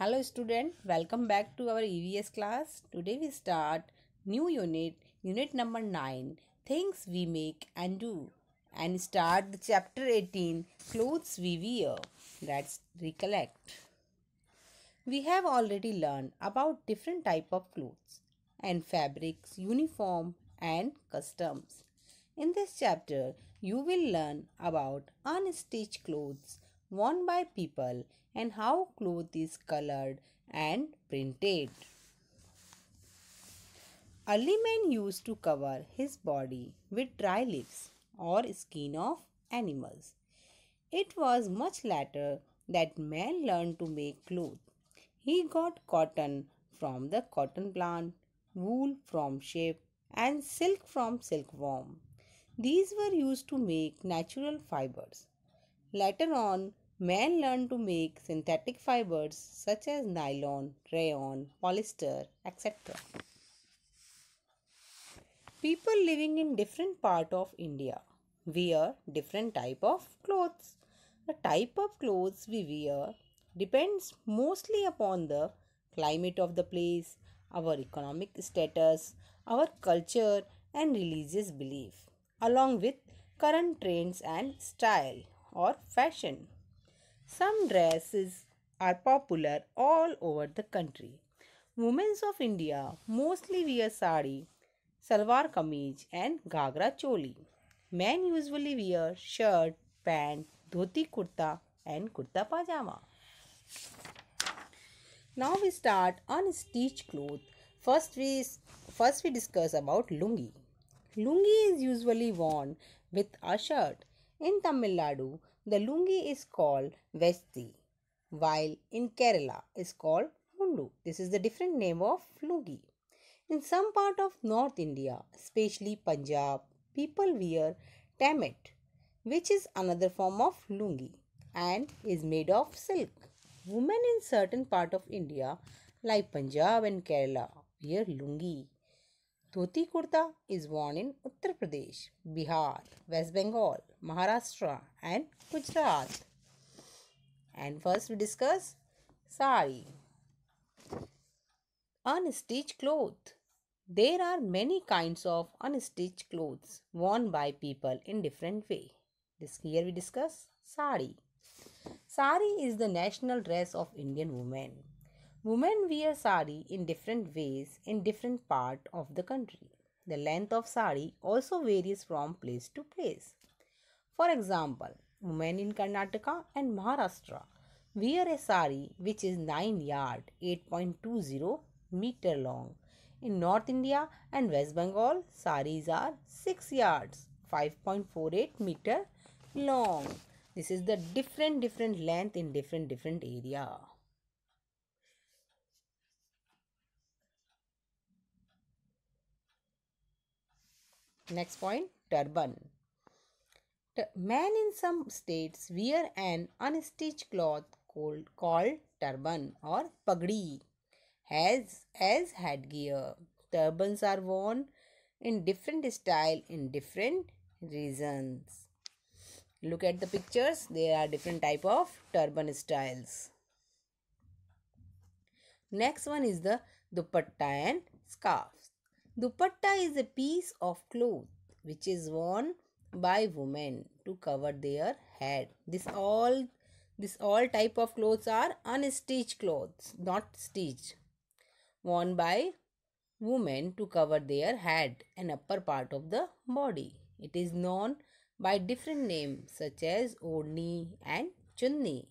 Hello student, welcome back to our EVS class. Today we start new unit, unit number 9, things we make and do and start the chapter 18, clothes we wear. Let's recollect. We have already learned about different type of clothes and fabrics, uniform and customs. In this chapter, you will learn about unstitched clothes worn by people and how cloth is colored and printed. Early man used to cover his body with dry leaves or skin of animals. It was much later that man learned to make cloth. He got cotton from the cotton plant, wool from sheep, and silk from silkworm. These were used to make natural fibers. Later on, Man learned to make synthetic fibers such as nylon, rayon, polyester, etc. People living in different part of India wear different type of clothes. The type of clothes we wear depends mostly upon the climate of the place, our economic status, our culture and religious belief along with current trends and style or fashion. Some dresses are popular all over the country. Women of India mostly wear sari, salwar kameez and ghagra choli. Men usually wear shirt, pant, dhoti kurta and kurta pajama. Now we start unstitched cloth. First we first we discuss about lungi. Lungi is usually worn with a shirt. In Tamil Nadu, the lungi is called Vesti, while in Kerala is called Mundu. This is the different name of lungi. In some part of North India, especially Punjab, people wear tamit which is another form of lungi and is made of silk. Women in certain part of India like Punjab and Kerala wear lungi Dhoti kurta is worn in Uttar Pradesh, Bihar, West Bengal, Maharashtra and Gujarat. And first we discuss sari. Unstitched cloth. There are many kinds of unstitched clothes worn by people in different way. This here we discuss sari. Sari is the national dress of Indian women. Women wear sari in different ways in different part of the country. The length of sari also varies from place to place. For example, women in Karnataka and Maharashtra wear a sari which is 9 yard 8.20 meter long. In North India and West Bengal, saris are 6 yards 5.48 meter long. This is the different different length in different different area. Next point turban. The men in some states wear an unstitched cloth called, called turban or pagdi as, as headgear. Turbans are worn in different style in different regions. Look at the pictures. There are different type of turban styles. Next one is the dupatta and scarf. Dupatta is a piece of cloth which is worn by women to cover their head. This all this all type of clothes are unstitched clothes, not stitched, worn by women to cover their head and upper part of the body. It is known by different names such as Odni and Chunni.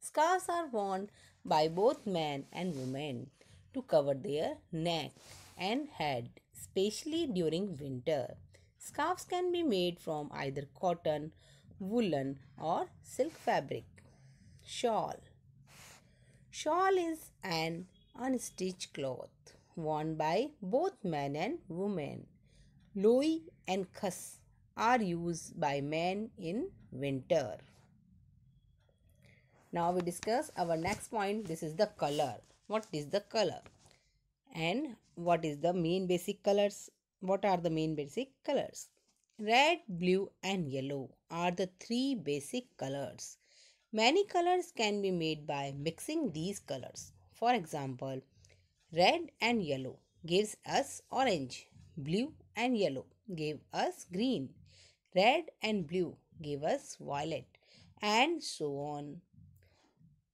Scarves are worn by both men and women to cover their neck and head, especially during winter. Scarves can be made from either cotton, woolen or silk fabric. Shawl Shawl is an unstitched cloth worn by both men and women. Loi and khas are used by men in winter. Now we discuss our next point. This is the color. What is the color? and what is the main basic colors what are the main basic colors red blue and yellow are the three basic colors many colors can be made by mixing these colors for example red and yellow gives us orange blue and yellow give us green red and blue give us violet and so on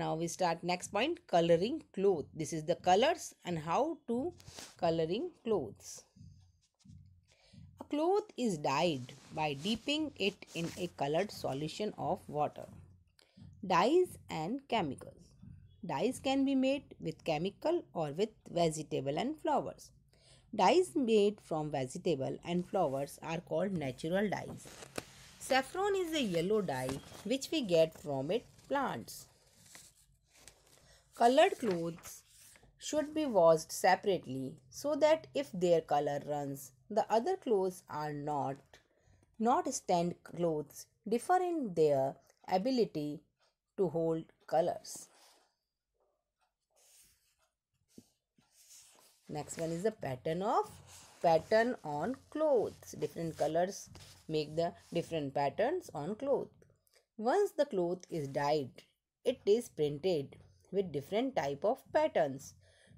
now we start next point coloring cloth this is the colors and how to coloring clothes a cloth is dyed by dipping it in a colored solution of water dyes and chemicals dyes can be made with chemical or with vegetable and flowers dyes made from vegetable and flowers are called natural dyes saffron is a yellow dye which we get from it plants Colored clothes should be washed separately so that if their color runs, the other clothes are not. Not stand clothes differ in their ability to hold colors. Next one is the pattern of pattern on clothes. Different colors make the different patterns on cloth. Once the cloth is dyed, it is printed with different type of patterns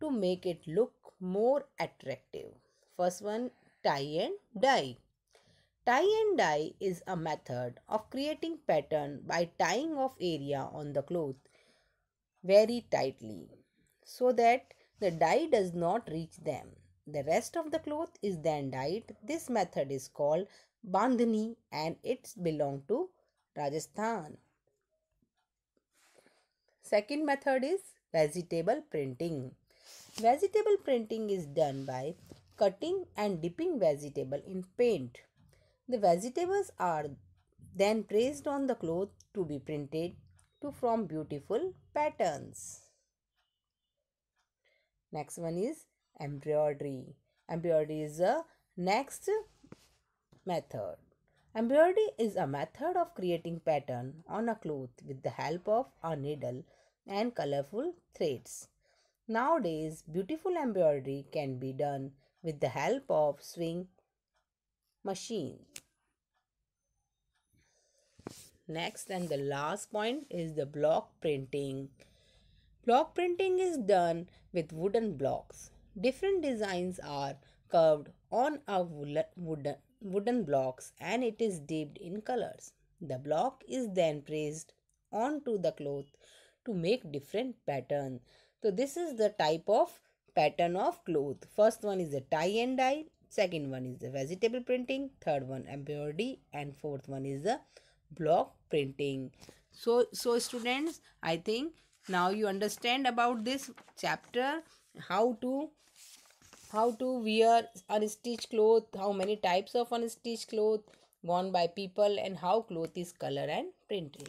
to make it look more attractive. First one tie and dye. Tie and dye is a method of creating pattern by tying off area on the cloth very tightly so that the dye does not reach them. The rest of the cloth is then dyed. This method is called bandhani and it's belong to Rajasthan. Second method is vegetable printing. Vegetable printing is done by cutting and dipping vegetable in paint. The vegetables are then placed on the cloth to be printed to form beautiful patterns. Next one is embroidery. Embroidery is a next method. Embroidery is a method of creating pattern on a cloth with the help of a needle and colorful threads. Nowadays, beautiful embroidery can be done with the help of swing machine. Next and the last point is the block printing. Block printing is done with wooden blocks. Different designs are curved on a wooden, wooden blocks and it is dipped in colors. The block is then pressed onto the cloth to make different pattern. So this is the type of pattern of cloth. First one is the tie and dye. Second one is the vegetable printing. Third one embroidery and fourth one is the block printing. So, so students, I think now you understand about this chapter how to how to wear unstitched cloth, how many types of unstitched cloth worn by people and how cloth is color and printed.